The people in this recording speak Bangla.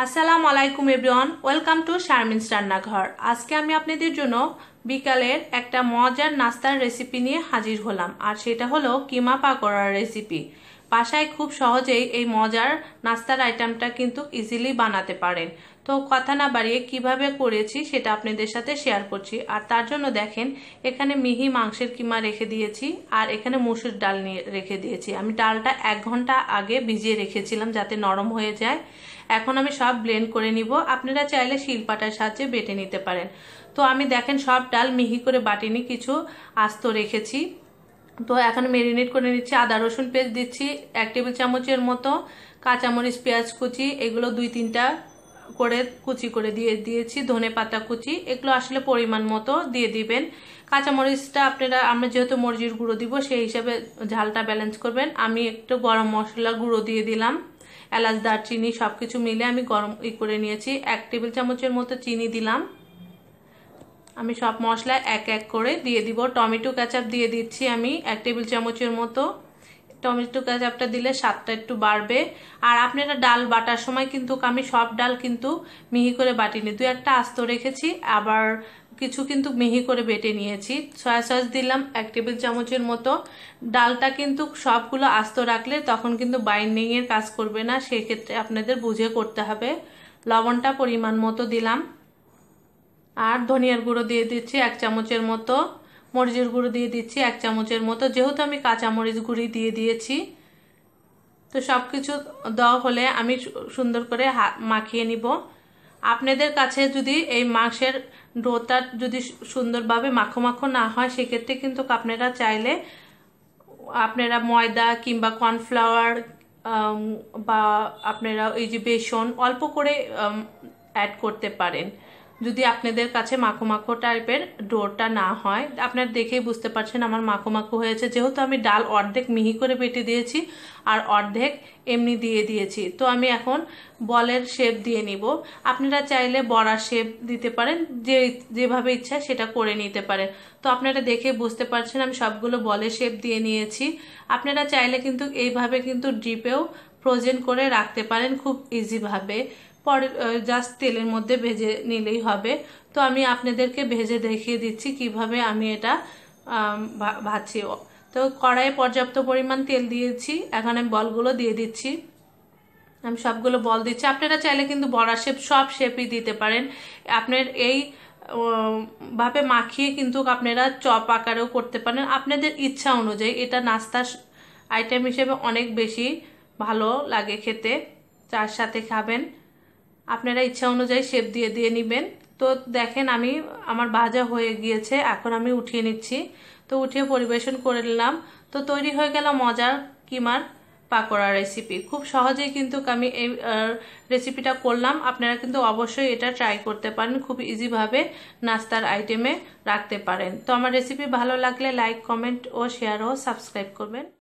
আসসালামু আলাইকুম এভরিওয়ান ওয়েলকাম টু শারমিনস রান্নাঘর আজকে আমি আপনাদের জন্য বিকালের একটা মজার নাস্তার রেসিপি নিয়ে হাজির হলাম আর সেটা হলো কিমা পাকোড়ার রেসিপি বাসায় খুব সহজেই এই মজার নাস্তার আইটেমটা কিন্তু ইজিলি বানাতে পারেন তো কথা না বাড়িয়ে কিভাবে করেছি সেটা আপনাদের সাথে শেয়ার করছি আর তার জন্য দেখেন এখানে মিহি মাংসের কিমা রেখে দিয়েছি আর এখানে মুসুর ডাল নিয়ে রেখে দিয়েছি আমি ডালটা এক ঘন্টা আগে ভিজিয়ে রেখেছিলাম যাতে নরম হয়ে যায় এখন আমি সব ব্লেন্ড করে নিব আপনারা চাইলে শিলপাটার সাহায্যে বেটে নিতে পারেন তো আমি দেখেন সব ডাল মিহি করে বাটিনি কিছু আস্ত রেখেছি তো এখন মেরিনেট করে নিচ্ছি আদা রসুন পেস্ট দিচ্ছি এক টেবিল চামচের মতো কাঁচামরিচ পেঁয়াজ কুচি এগুলো দুই তিনটা করে কুচি করে দিয়ে দিয়েছি ধনে পাতা কুচি এগুলো আসলে পরিমাণ মতো দিয়ে দিবেন কাঁচামরিচটা আপনারা আমরা যেহেতু মরিচির গুঁড়ো দিব সেই হিসাবে ঝালটা ব্যালেন্স করবেন আমি একটু গরম মশলা গুঁড়ো দিয়ে দিলাম এলাচ দারচিনি সব কিছু মিলে আমি গরম ই করে নিয়েছি এক টেবিল চামচের মতো চিনি দিলাম আমি সব মশলা এক এক করে দিয়ে দিব টমেটো ক্যাচাপ দিয়ে দিচ্ছি আমি এক টেবিল চামচের মতো টমেটো ক্যাচাপটা দিলে স্বাদটা একটু বাড়বে আর আপনারা ডাল বাটার সময় কিন্তু আমি সব ডাল কিন্তু মিহি করে বাটিনি দু একটা আস্ত রেখেছি আবার কিছু কিন্তু মিহি করে বেটে নিয়েছি সয়া সস দিলাম এক টেবিল চামচের মতো ডালটা কিন্তু সবগুলো আস্ত রাখলে তখন কিন্তু বাইন্ডিংয়ের কাজ করবে না সেক্ষেত্রে আপনাদের বুঝে করতে হবে লবণটা পরিমাণ মতো দিলাম আর ধনিয়ার গুঁড়ো দিয়ে দিচ্ছি এক চামচের মতো মরিচের গুঁড়ো দিয়ে দিচ্ছি এক চামচের মতো যেহেতু আমি কাঁচা মরিচ গুঁড়ি দিয়ে দিয়েছি তো সব কিছু দেওয়া হলে আমি সুন্দর করে মাখিয়ে নিব আপনাদের কাছে যদি এই মাংসের ডোটা যদি সুন্দরভাবে মাখো মাখো না হয় সেক্ষেত্রে কিন্তু আপনারা চাইলে আপনারা ময়দা কিংবা কর্নফ্লাওয়ার বা আপনারা এই যে বেসন অল্প করে অ্যাড করতে পারেন যদি আপনাদের কাছে মাখো মাখো টাইপের ডোরটা না হয় আপনার দেখেই বুঝতে পারছেন আমার মাখো মাখো হয়েছে যেহেতু আমি ডাল অর্ধেক মিহি করে বেটে দিয়েছি আর অর্ধেক এমনি দিয়ে দিয়েছি তো আমি এখন বলের শেপ দিয়ে নিব আপনারা চাইলে বড়ার শেপ দিতে পারেন যে যেভাবে ইচ্ছা সেটা করে নিতে পারেন তো আপনারা দেখে বুঝতে পারছেন আমি সবগুলো বলের শেপ দিয়ে নিয়েছি আপনারা চাইলে কিন্তু এইভাবে কিন্তু ড্রিপেও ফ্রোজেন করে রাখতে পারেন খুব ইজিভাবে পরে জাস্ট তেলের মধ্যে ভেজে নিলেই হবে তো আমি আপনাদেরকে ভেজে দেখিয়ে দিচ্ছি কিভাবে আমি এটা ভাজছি তো কড়াইয়ে পর্যাপ্ত পরিমাণ তেল দিয়েছি এখন আমি বলগুলো দিয়ে দিচ্ছি আমি সবগুলো বল দিচ্ছি আপনারা চাইলে কিন্তু বড়া শেপ সব শেপই দিতে পারেন আপনার এই ভাবে মাখিয়ে কিন্তু আপনারা চপ আকারেও করতে পারেন আপনাদের ইচ্ছা অনুযায়ী এটা নাস্তা আইটেম হিসেবে অনেক বেশি ভালো লাগে খেতে চার সাথে খাবেন আপনারা ইচ্ছা অনুযায়ী শেপ দিয়ে দিয়ে নেবেন তো দেখেন আমি আমার ভাজা হয়ে গিয়েছে এখন আমি উঠিয়ে নিচ্ছি তো উঠিয়ে পরিবেশন করে নিলাম তো তৈরি হয়ে গেল মজার কিমার পাকোড়া রেসিপি খুব সহজেই কিন্তু আমি এই রেসিপিটা করলাম আপনারা কিন্তু অবশ্যই এটা ট্রাই করতে পারেন খুব ইজিভাবে নাস্তার আইটেমে রাখতে পারেন তো আমার রেসিপি ভালো লাগলে লাইক কমেন্ট ও শেয়ার ও সাবস্ক্রাইব করবেন